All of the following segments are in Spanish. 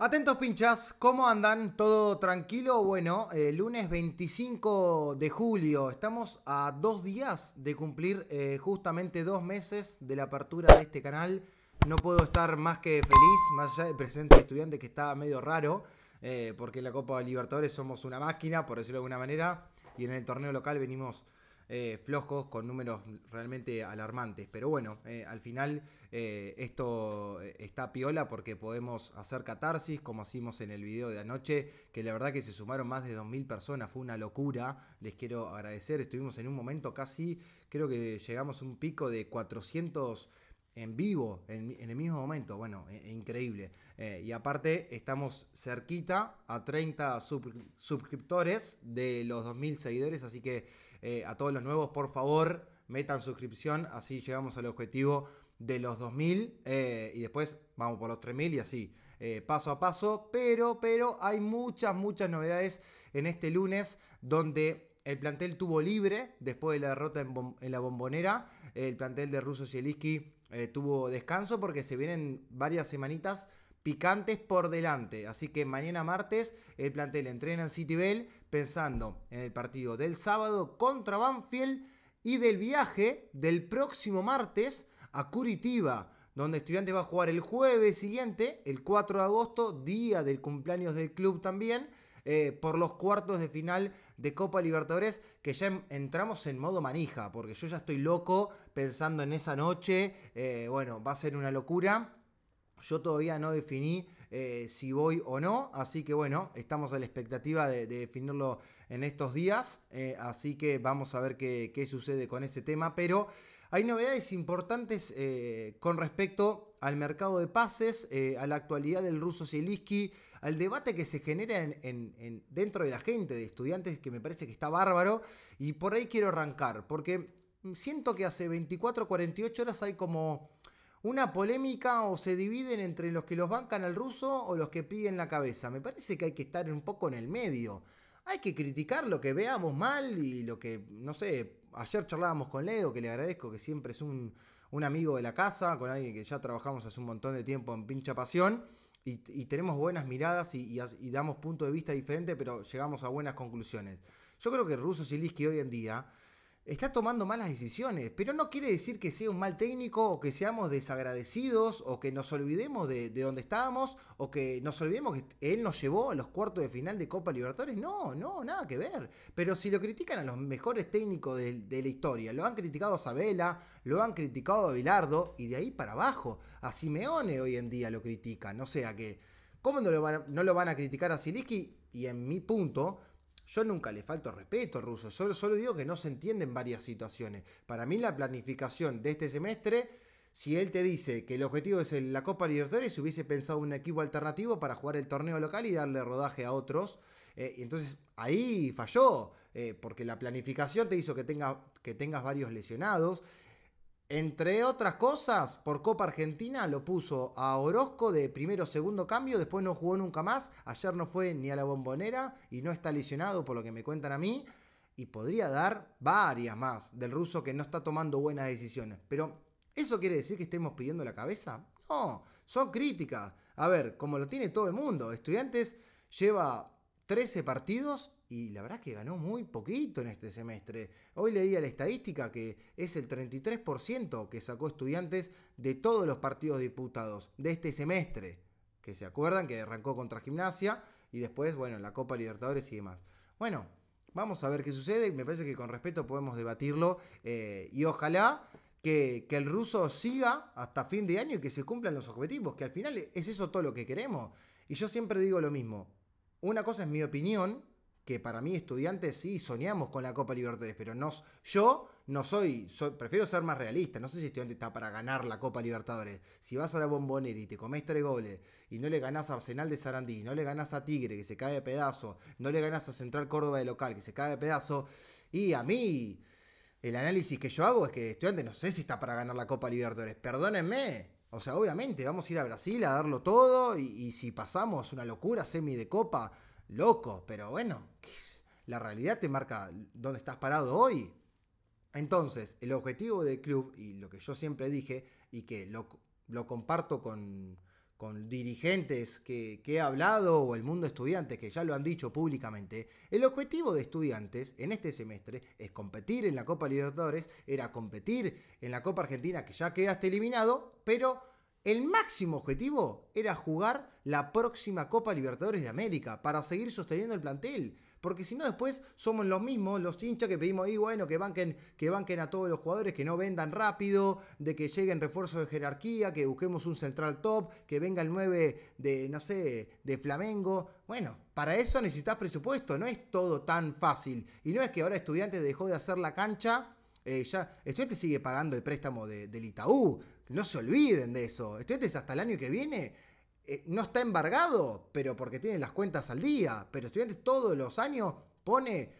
Atentos pinchas, ¿cómo andan? ¿Todo tranquilo? Bueno, eh, lunes 25 de julio, estamos a dos días de cumplir eh, justamente dos meses de la apertura de este canal. No puedo estar más que feliz, más allá del presente estudiante que está medio raro, eh, porque en la Copa Libertadores somos una máquina, por decirlo de alguna manera, y en el torneo local venimos eh, flojos, con números realmente alarmantes. Pero bueno, eh, al final eh, esto está piola porque podemos hacer catarsis, como hicimos en el video de anoche, que la verdad que se sumaron más de 2.000 personas, fue una locura. Les quiero agradecer, estuvimos en un momento casi, creo que llegamos a un pico de 400 en vivo, en, el mismo momento. Bueno, e, e increíble. Eh, y aparte, estamos cerquita a 30 suscriptores de los 2.000 seguidores, así que eh, a todos los nuevos, por favor, metan suscripción, así llegamos al objetivo de los 2000 eh, y después vamos por los 3000 y así, paso a paso, pero, pero hay muchas, muchas novedades en este lunes donde el plantel tuvo libre después de la derrota en, la bombonera, el plantel de Russo Zielinski eh, tuvo descanso porque se vienen varias semanitas picantes por delante. Así que mañana martes el plantel entrena en City Bell pensando en el partido del sábado contra Banfield y del viaje del próximo martes a Curitiba, donde Estudiantes va a jugar el jueves siguiente, el 4 de agosto, día del cumpleaños del club también eh, por los cuartos de final de Copa Libertadores, que ya entramos en modo manija, porque yo ya estoy loco pensando en esa noche, eh, bueno, va a ser una locura. Yo todavía no definí eh, si voy o no, así que bueno, estamos a la expectativa de, definirlo en estos días, así que vamos a ver qué, sucede con ese tema, pero hay novedades importantes con respecto al mercado de pases, eh, a la actualidad del ruso Siliski, al debate que se genera en, dentro de la gente, de estudiantes, que me parece que está bárbaro. Y por ahí quiero arrancar, porque siento que hace 24, 48 horas hay como una polémica o se dividen entre los que los bancan al ruso o los que piden la cabeza. Me parece que hay que estar un poco en el medio. Hay que criticar lo que veamos mal y lo que, no sé, ayer charlábamos con Leo, que le agradezco que siempre es un un amigo de la casa, con alguien que ya trabajamos hace un montón de tiempo en Pincha Pasión. Y, tenemos buenas miradas y, damos punto de vista diferente pero llegamos a buenas conclusiones. Yo creo que Russo Siliski hoy en día está tomando malas decisiones, pero no quiere decir que sea un mal técnico o que seamos desagradecidos o que nos olvidemos de, de donde estábamos o que nos olvidemos que él nos llevó a los cuartos de final de Copa Libertadores. No, no, nada que ver. Pero si lo critican a los mejores técnicos de, la historia, lo han criticado a Sabela, lo han criticado a Bilardo y de ahí para abajo. A Simeone hoy en día lo critican, o sea que... ¿Cómo no lo van a, no lo van a criticar a Siliski? Y en mi punto, yo nunca le falto respeto, ruso Solo, solo digo que no se entiende en varias situaciones. Para mí la planificación de este semestre, si él te dice que el objetivo es la Copa Libertadores, hubiese pensado un equipo alternativo para jugar el torneo local y darle rodaje a otros. Eh, y entonces ahí falló, eh, porque la planificación te hizo que tengas varios lesionados, entre otras cosas, por Copa Argentina lo puso a Orozco de primero segundo cambio, después no jugó nunca más, ayer no fue ni a la bombonera y no está lesionado por lo que me cuentan a mí, y podría dar varias más del ruso que no está tomando buenas decisiones. Pero, ¿eso quiere decir que estemos pidiendo la cabeza? No, son críticas. A ver, como lo tiene todo el mundo, estudiantes lleva 13 partidos y la verdad que ganó muy poquito en este semestre. Hoy leía la estadística que es el 33% que sacó estudiantes de todos los partidos diputados de este semestre, que se acuerdan que arrancó contra gimnasia y después, bueno, la Copa Libertadores y demás. Bueno, vamos a ver qué sucede me parece que con respeto podemos debatirlo eh, y ojalá... Que, que, el ruso siga hasta fin de año y que se cumplan los objetivos, que al final es eso todo lo que queremos. Y yo siempre digo lo mismo, una cosa es mi opinión que para mí estudiantes sí soñamos con la Copa Libertadores, pero no, yo no soy, prefiero ser más realista, no sé si estudiante está para ganar la Copa Libertadores. Si vas a la bombonera y te comes tres goles y no le ganás a Arsenal de Sarandí, no le ganás a Tigre que se cae de pedazo, no le ganás a Central Córdoba de local que se cae de pedazo, y a mí el análisis que yo hago es que estudiante no sé si está para ganar la Copa Libertadores, perdónenme, o sea, obviamente, vamos a ir a Brasil a darlo todo y, y, si pasamos una locura semi de copa, loco, pero bueno, la realidad te marca dónde estás parado hoy. Entonces, el objetivo del club, y lo que yo siempre dije, y que lo, comparto con, dirigentes que, que, he hablado o el mundo estudiantes que ya lo han dicho públicamente, el objetivo de estudiantes en este semestre es competir en la Copa Libertadores, era competir en la Copa Argentina que ya quedaste eliminado, pero el máximo objetivo era jugar la próxima Copa Libertadores de América para seguir sosteniendo el plantel. Porque si no, después somos los mismos, los hinchas que pedimos ahí, bueno, que banquen, que banquen a todos los jugadores, que no vendan rápido, de que lleguen refuerzos de jerarquía, que busquemos un central top, que venga el 9 de, no sé, de Flamengo. Bueno, para eso necesitas presupuesto, no es todo tan fácil. Y no es que ahora estudiante dejó de hacer la cancha eh, ya, estudiante sigue pagando el préstamo del Itaú, no se olviden de eso. Estudiantes hasta el año que viene eh, no está embargado, pero porque tienen las cuentas al día. Pero estudiantes todos los años pone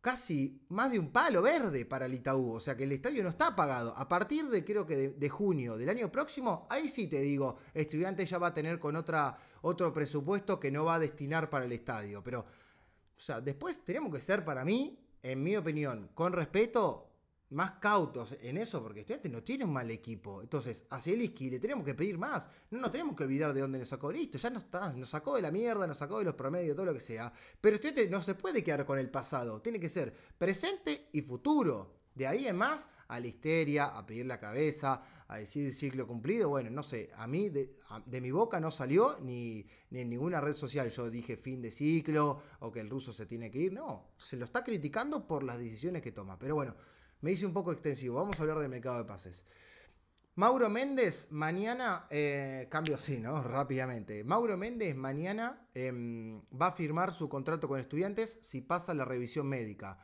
casi más de un palo verde para el Itaú. O sea que el estadio no está pagado. A partir de creo que de, junio del año próximo, ahí sí te digo, estudiantes ya va a tener con otra, otro presupuesto que no va a destinar para el estadio. Pero, o sea, después tenemos que ser para mí, en mi opinión, con respeto, más cautos en eso, porque estudiante no tiene un mal equipo. Entonces, a Zielinski le tenemos que pedir más. No nos tenemos que olvidar de dónde nos sacó. Listo, ya nos, nos sacó de la mierda, nos sacó de los promedios, todo lo que sea. Pero estudiante no se puede quedar con el pasado. Tiene que ser presente y futuro. De ahí en más, a la histeria, a pedir la cabeza, a decir ciclo cumplido. Bueno, no sé, a mí de, mi boca no salió ni, en ninguna red social. Yo dije fin de ciclo o que el ruso se tiene que ir. No, se lo está criticando por las decisiones que toma. Pero bueno me hice un poco extensivo. Vamos a hablar del mercado de pases. Mauro Méndez, mañana, eh, cambio sí, ¿no? Rápidamente. Mauro Méndez mañana em, va a firmar su contrato con estudiantes si pasa la revisión médica.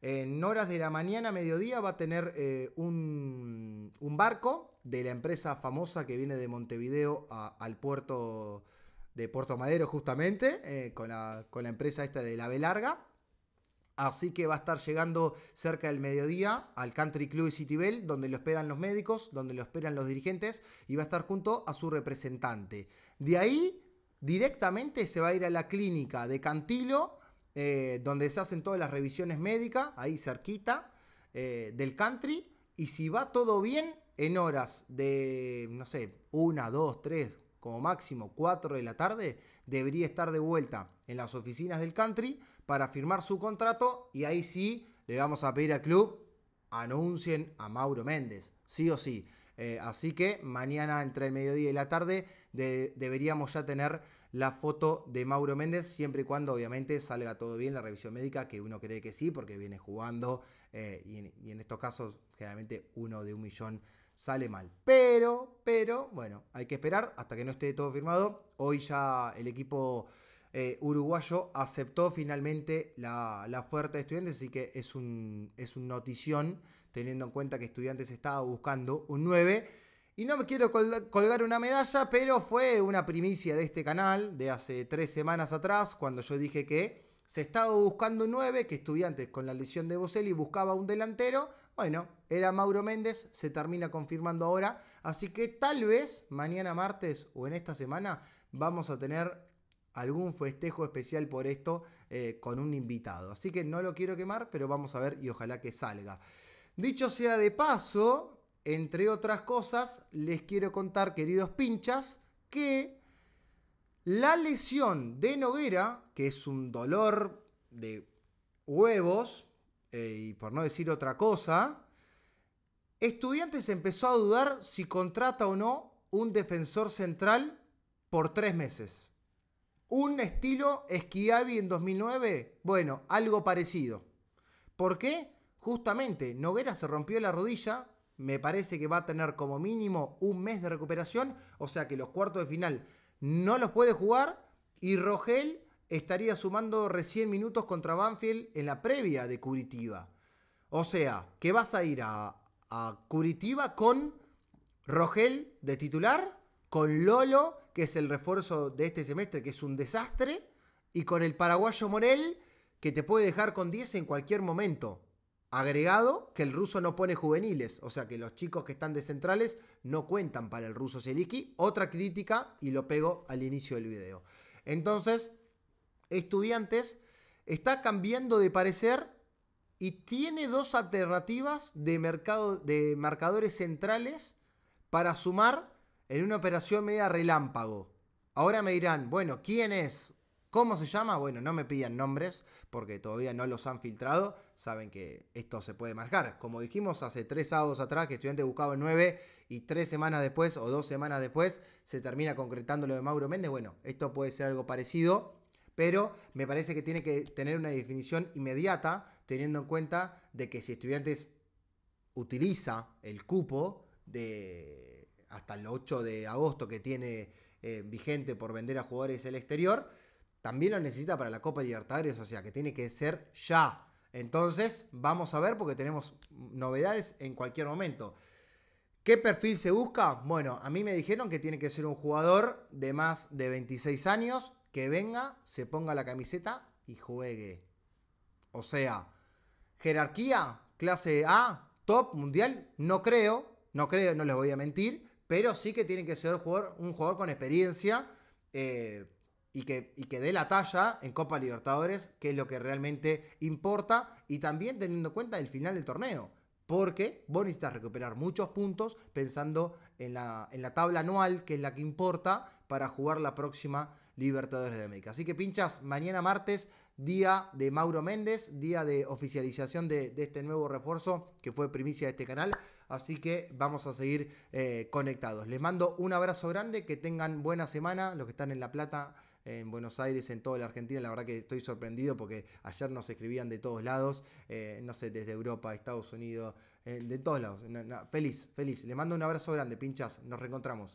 En horas de la mañana, mediodía, va a tener eh, un, barco de la empresa famosa que viene de Montevideo al puerto de Puerto Madero, justamente, eh, con la, con, la, empresa esta de la B larga. Así que va a estar llegando cerca del mediodía al Country Club City Bell, donde lo esperan los médicos, donde lo esperan los dirigentes y va a estar junto a su representante. De ahí directamente se va a ir a la clínica de Cantilo, eh, donde se hacen todas las revisiones médicas, ahí cerquita eh, del Country. Y si va todo bien, en horas de, no sé, una, dos, tres, como máximo cuatro de la tarde, debería estar de vuelta en las oficinas del country para firmar su contrato y ahí sí le vamos a pedir al club anuncien a Mauro Méndez, sí o sí. Eh, así que mañana entre el mediodía y la tarde deberíamos ya tener la foto de Mauro Méndez, siempre y cuando obviamente salga todo bien la revisión médica, que uno cree que sí, porque viene jugando eh, y, y, en, estos casos generalmente uno de un millón sale mal. Pero, pero, bueno, hay que esperar hasta que no esté todo firmado. Hoy ya el equipo... Eh, uruguayo aceptó finalmente la, la, oferta de estudiantes, así que es un, es notición, teniendo en cuenta que estudiantes estaba buscando un 9. Y no me quiero colgar una medalla, pero fue una primicia de este canal de hace tres semanas atrás, cuando yo dije que se estaba buscando un 9, que estudiantes con la lesión de Boselli buscaba un delantero. Bueno, era Mauro Méndez, se termina confirmando ahora. Así que tal vez mañana martes o en esta semana vamos a tener algún festejo especial por esto eh, con un invitado. Así que no lo quiero quemar, pero vamos a ver y ojalá que salga. Dicho sea de paso, entre otras cosas, les quiero contar, queridos pinchas, que la lesión de Noguera, que es un dolor de huevos, eh, y por no decir otra cosa, Estudiantes empezó a dudar si contrata o no un defensor central por tres meses. Un estilo Esquiavi en 2009, bueno, algo parecido. ¿Por qué? Justamente, Noguera se rompió la rodilla, me parece que va a tener como mínimo un mes de recuperación, o sea que los cuartos de final no los puede jugar y Rogel estaría sumando recién minutos contra Banfield en la previa de Curitiba. O sea, que vas a ir a Curitiba con Rogel de titular con Lolo, que es el refuerzo de este semestre, que es un desastre, y con el paraguayo Morel, que te puede dejar con 10 en cualquier momento. Agregado que el ruso no pone juveniles, o sea que los chicos que están de centrales no cuentan para el ruso Seliki. Otra crítica y lo pego al inicio del video. Entonces, estudiantes está cambiando de parecer y tiene dos alternativas de, mercado, de marcadores centrales para sumar en una operación media relámpago. Ahora me dirán, bueno, ¿quién es? ¿Cómo se llama? Bueno, no me pidan nombres porque todavía no los han filtrado. Saben que esto se puede marcar. Como dijimos hace tres sábados atrás que estudiante buscaba nueve y tres semanas después o dos semanas después se termina concretando lo de Mauro Méndez. Bueno, esto puede ser algo parecido, pero me parece que tiene que tener una definición inmediata teniendo en cuenta de que si estudiantes utiliza el cupo de hasta el 8 de agosto que tiene eh, vigente por vender a jugadores del exterior, también lo necesita para la Copa Libertadores, o sea que tiene que ser ya. Entonces, vamos a ver porque tenemos novedades en cualquier momento. ¿Qué perfil se busca? Bueno, a mí me dijeron que tiene que ser un jugador de más de 26 años que venga, se ponga la camiseta y juegue. O sea, jerarquía, clase A, top mundial, no creo, no creo, no les voy a mentir, pero sí que tiene que ser un jugador, un jugador con experiencia eh, y, que, y que dé la talla en Copa Libertadores, que es lo que realmente importa, y también teniendo en cuenta el final del torneo, porque vos necesitas recuperar muchos puntos pensando en la, en la tabla anual, que es la que importa, para jugar la próxima Libertadores de América. Así que pinchas, mañana martes, día de Mauro Méndez, día de oficialización de, este nuevo refuerzo que fue primicia de este canal. Así que vamos a seguir eh, conectados. Les mando un abrazo grande, que tengan buena semana, los que están en La Plata en Buenos Aires, en toda la Argentina. La verdad que estoy sorprendido porque ayer nos escribían de todos lados, eh, no sé, desde Europa, Estados Unidos, eh, de todos lados. feliz, feliz. Les mando un abrazo grande, pinchas. Nos reencontramos.